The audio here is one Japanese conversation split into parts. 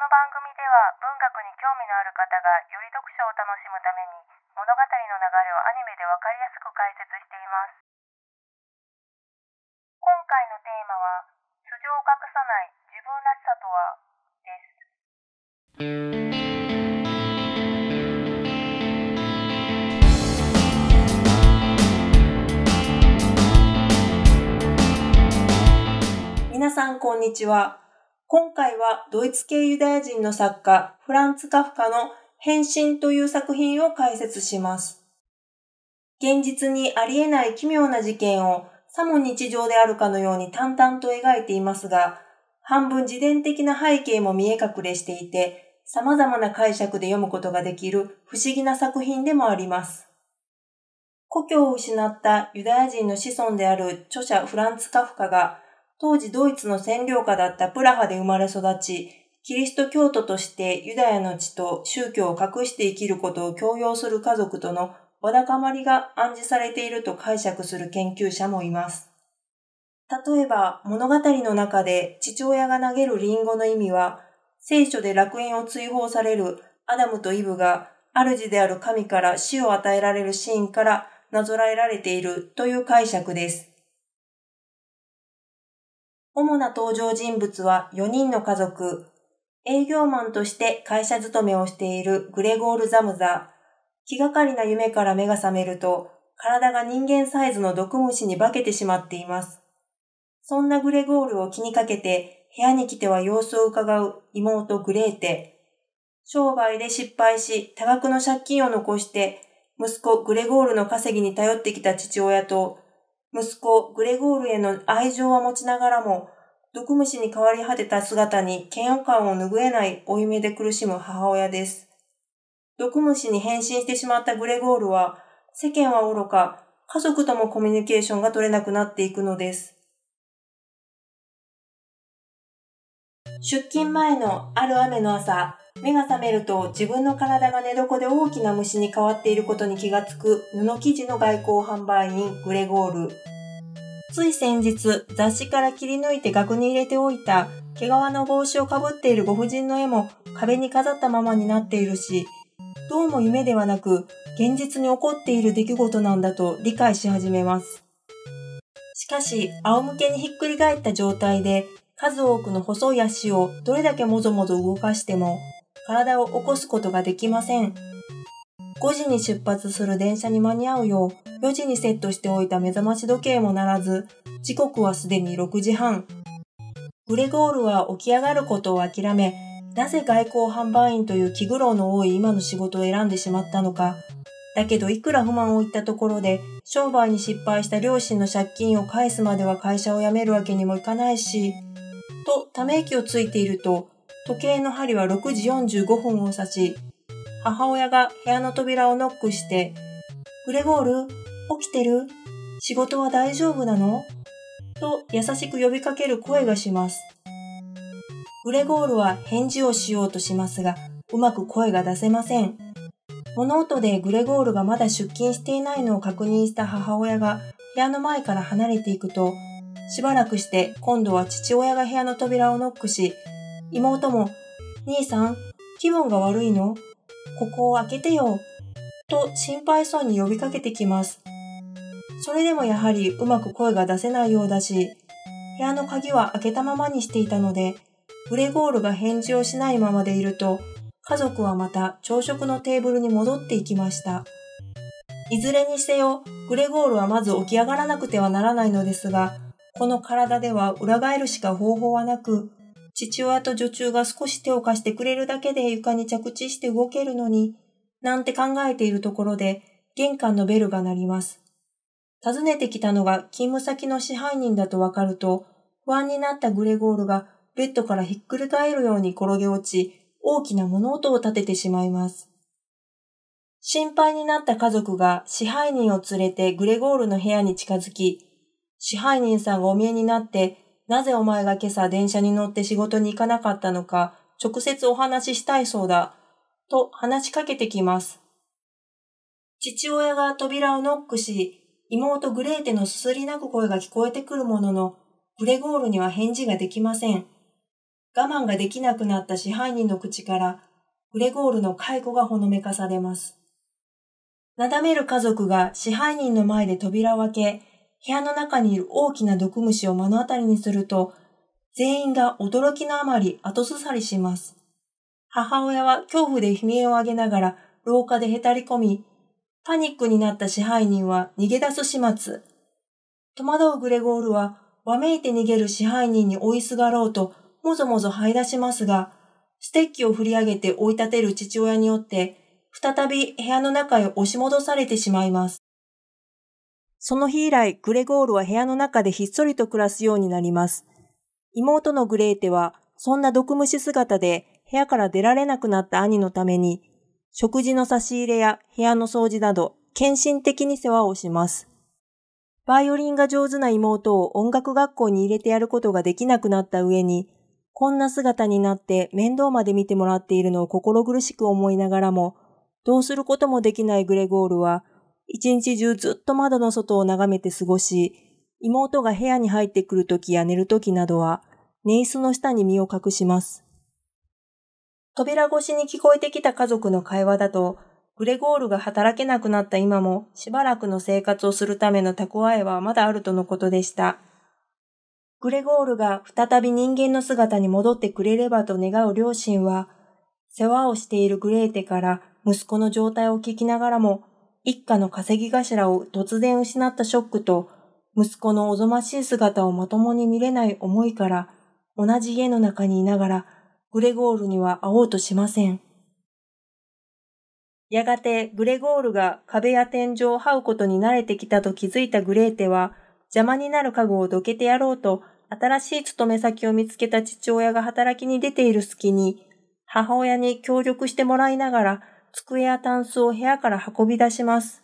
この番組では文学に興味のある方がより読書を楽しむために物語の流れをアニメで分かりやすく解説しています今回のテーマは「素性を隠さない自分らしさとは?」です皆さん、こんにちは。今回はドイツ系ユダヤ人の作家フランツ・カフカの変身という作品を解説します。現実にありえない奇妙な事件をさも日常であるかのように淡々と描いていますが、半分自伝的な背景も見え隠れしていて、様々な解釈で読むことができる不思議な作品でもあります。故郷を失ったユダヤ人の子孫である著者フランツ・カフカが当時ドイツの占領下だったプラハで生まれ育ち、キリスト教徒としてユダヤの血と宗教を隠して生きることを強要する家族とのわだかまりが暗示されていると解釈する研究者もいます。例えば物語の中で父親が投げるリンゴの意味は、聖書で楽園を追放されるアダムとイブが主である神から死を与えられるシーンからなぞらえられているという解釈です。主な登場人物は4人の家族、営業マンとして会社勤めをしているグレゴール・ザムザ、気がかりな夢から目が覚めると、体が人間サイズの毒虫に化けてしまっています。そんなグレゴールを気にかけて、部屋に来ては様子を伺う妹グレーテ。商売で失敗し、多額の借金を残して、息子グレゴールの稼ぎに頼ってきた父親と、息子グレゴールへの愛情は持ちながらも、毒虫に変わり果てた姿に嫌悪感を拭えない負い目で苦しむ母親です。毒虫に変身してしまったグレゴールは、世間は愚か、家族ともコミュニケーションが取れなくなっていくのです。出勤前のある雨の朝、目が覚めると自分の体が寝床で大きな虫に変わっていることに気がつく布生地の外交販売員グレゴール。つい先日、雑誌から切り抜いて額に入れておいた毛皮の帽子をかぶっているご婦人の絵も壁に飾ったままになっているし、どうも夢ではなく現実に起こっている出来事なんだと理解し始めます。しかし、仰向けにひっくり返った状態で数多くの細い足をどれだけもぞもぞ動かしても体を起こすことができません。5時に出発する電車に間に合うよう、4時にセットしておいた目覚まし時計もならず、時刻はすでに6時半。グレゴールは起き上がることを諦め、なぜ外交販売員という気苦労の多い今の仕事を選んでしまったのか。だけどいくら不満を言ったところで、商売に失敗した両親の借金を返すまでは会社を辞めるわけにもいかないし、とため息をついていると、時計の針は6時45分を指し、母親が部屋の扉をノックして、グレゴール起きてる仕事は大丈夫なのと優しく呼びかける声がします。グレゴールは返事をしようとしますが、うまく声が出せません。物音でグレゴールがまだ出勤していないのを確認した母親が部屋の前から離れていくと、しばらくして今度は父親が部屋の扉をノックし、妹も、兄さん、気分が悪いのここを開けてよ。と心配そうに呼びかけてきます。それでもやはりうまく声が出せないようだし、部屋の鍵は開けたままにしていたので、グレゴールが返事をしないままでいると、家族はまた朝食のテーブルに戻っていきました。いずれにせよ、グレゴールはまず起き上がらなくてはならないのですが、この体では裏返るしか方法はなく、父親と女中が少し手を貸してくれるだけで床に着地して動けるのに、なんて考えているところで、玄関のベルが鳴ります。訪ねてきたのが勤務先の支配人だとわかると、不安になったグレゴールがベッドからひっくり返るように転げ落ち、大きな物音を立ててしまいます。心配になった家族が支配人を連れてグレゴールの部屋に近づき、支配人さんがお見えになってなぜお前が今朝電車に乗って仕事に行かなかったのか、直接お話ししたいそうだ。と話しかけてきます。父親が扉をノックし、妹グレーテのすすり泣く声が聞こえてくるものの、グレゴールには返事ができません。我慢ができなくなった支配人の口から、グレゴールの解雇がほのめかされます。なだめる家族が支配人の前で扉を開け、部屋の中にいる大きな毒虫を目の当たりにすると、全員が驚きのあまり後ずさりします。母親は恐怖で悲鳴を上げながら廊下でへたり込み、パニックになった支配人は逃げ出す始末。戸惑うグレゴールは、わめいて逃げる支配人に追いすがろうと、もぞもぞ這い出しますが、ステッキを振り上げて追い立てる父親によって、再び部屋の中へ押し戻されてしまいます。その日以来、グレゴールは部屋の中でひっそりと暮らすようになります。妹のグレーテは、そんな毒虫姿で部屋から出られなくなった兄のために、食事の差し入れや部屋の掃除など、献身的に世話をします。バイオリンが上手な妹を音楽学校に入れてやることができなくなった上に、こんな姿になって面倒まで見てもらっているのを心苦しく思いながらも、どうすることもできないグレゴールは、一日中ずっと窓の外を眺めて過ごし、妹が部屋に入ってくるときや寝るときなどは、寝椅子の下に身を隠します。扉越しに聞こえてきた家族の会話だと、グレゴールが働けなくなった今も、しばらくの生活をするための蓄えはまだあるとのことでした。グレゴールが再び人間の姿に戻ってくれればと願う両親は、世話をしているグレーテから息子の状態を聞きながらも一家の稼ぎ頭を突然失ったショックと、息子のおぞましい姿をまともに見れない思いから、同じ家の中にいながら、グレゴールには会おうとしません。やがてグレゴールが壁や天井を這うことに慣れてきたと気づいたグレーテは、邪魔になる家具をどけてやろうと、新しい勤め先を見つけた父親が働きに出ている隙に、母親に協力してもらいながら、机やタンスを部屋から運び出します。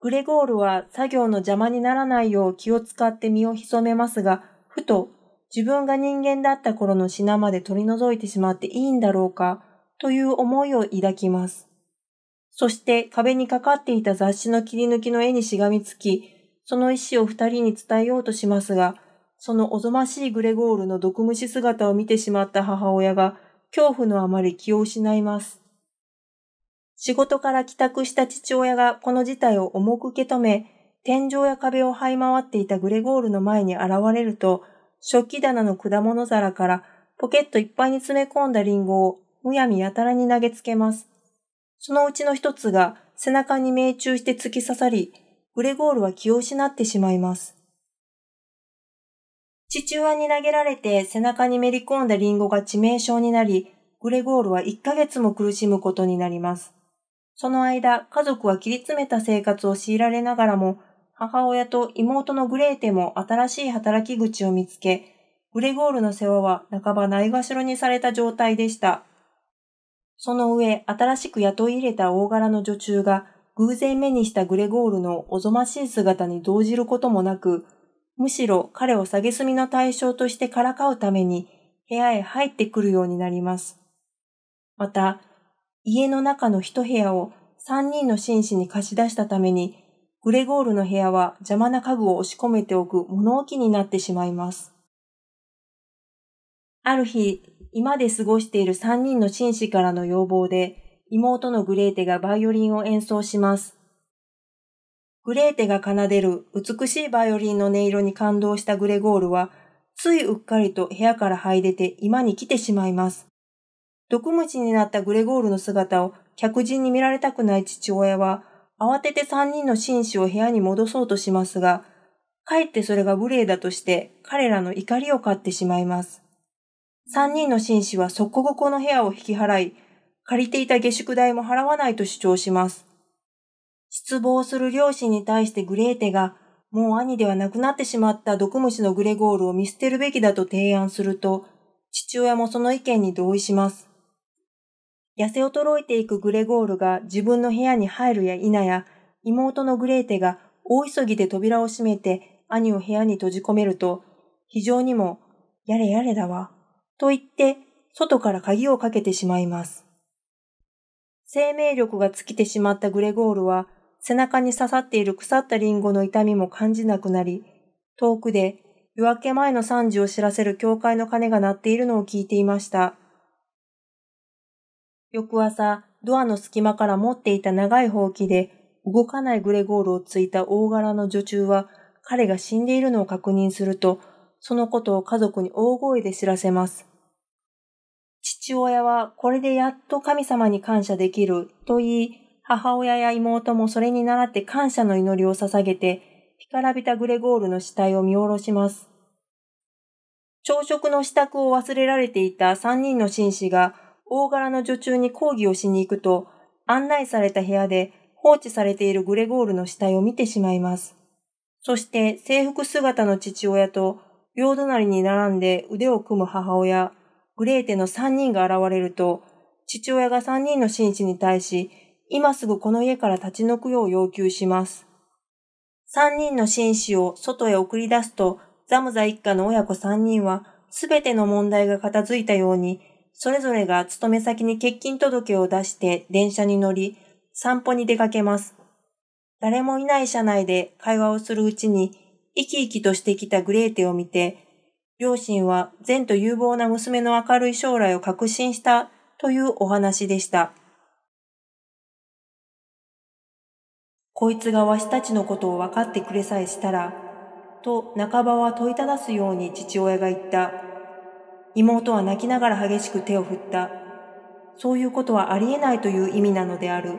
グレゴールは作業の邪魔にならないよう気を使って身を潜めますが、ふと自分が人間だった頃の品まで取り除いてしまっていいんだろうかという思いを抱きます。そして壁にかかっていた雑誌の切り抜きの絵にしがみつき、その意思を二人に伝えようとしますが、そのおぞましいグレゴールの毒虫姿を見てしまった母親が、恐怖のあまり気を失います。仕事から帰宅した父親がこの事態を重く受け止め、天井や壁を這い回っていたグレゴールの前に現れると、食器棚の果物皿からポケットいっぱいに詰め込んだリンゴをむやみやたらに投げつけます。そのうちの一つが背中に命中して突き刺さり、グレゴールは気を失ってしまいます。父親に投げられて背中にめり込んだリンゴが致命傷になり、グレゴールは1ヶ月も苦しむことになります。その間、家族は切り詰めた生活を強いられながらも、母親と妹のグレーテも新しい働き口を見つけ、グレゴールの世話は半ばないがしろにされた状態でした。その上、新しく雇い入れた大柄の女中が、偶然目にしたグレゴールのおぞましい姿に動じることもなく、むしろ彼を蔑みの対象としてからかうために部屋へ入ってくるようになります。また、家の中の一部屋を三人の紳士に貸し出したために、グレゴールの部屋は邪魔な家具を押し込めておく物置になってしまいます。ある日、今で過ごしている三人の紳士からの要望で、妹のグレーテがバイオリンを演奏します。グレーテが奏でる美しいバイオリンの音色に感動したグレゴールは、ついうっかりと部屋から這い出て今に来てしまいます。毒虫になったグレゴールの姿を客人に見られたくない父親は、慌てて三人の紳士を部屋に戻そうとしますが、かえってそれが無礼だとして彼らの怒りを買ってしまいます。三人の紳士は即刻この部屋を引き払い、借りていた下宿代も払わないと主張します。失望する両親に対してグレーテが、もう兄ではなくなってしまった毒虫のグレゴールを見捨てるべきだと提案すると、父親もその意見に同意します。痩せ衰えていくグレゴールが自分の部屋に入るや否や、妹のグレーテが大急ぎで扉を閉めて兄を部屋に閉じ込めると、非常にも、やれやれだわ、と言って、外から鍵をかけてしまいます。生命力が尽きてしまったグレゴールは、背中に刺さっている腐ったリンゴの痛みも感じなくなり、遠くで夜明け前の惨事を知らせる教会の鐘が鳴っているのを聞いていました。翌朝、ドアの隙間から持っていた長いほうきで、動かないグレゴールをついた大柄の女中は、彼が死んでいるのを確認すると、そのことを家族に大声で知らせます。父親はこれでやっと神様に感謝できると言い、母親や妹もそれに倣って感謝の祈りを捧げて、干からびたグレゴールの死体を見下ろします。朝食の支度を忘れられていた三人の紳士が大柄の女中に抗議をしに行くと、案内された部屋で放置されているグレゴールの死体を見てしまいます。そして制服姿の父親と両隣に並んで腕を組む母親、グレーテの三人が現れると、父親が三人の紳士に対し、今すぐこの家から立ち退くよう要求します。三人の紳士を外へ送り出すと、ザムザ一家の親子三人は、すべての問題が片付いたように、それぞれが勤め先に欠勤届を出して電車に乗り、散歩に出かけます。誰もいない車内で会話をするうちに、生き生きとしてきたグレーテを見て、両親は善と有望な娘の明るい将来を確信したというお話でした。こいつがわしたちのことを分かってくれさえしたら、と半ばは問いただすように父親が言った。妹は泣きながら激しく手を振った。そういうことはありえないという意味なのである。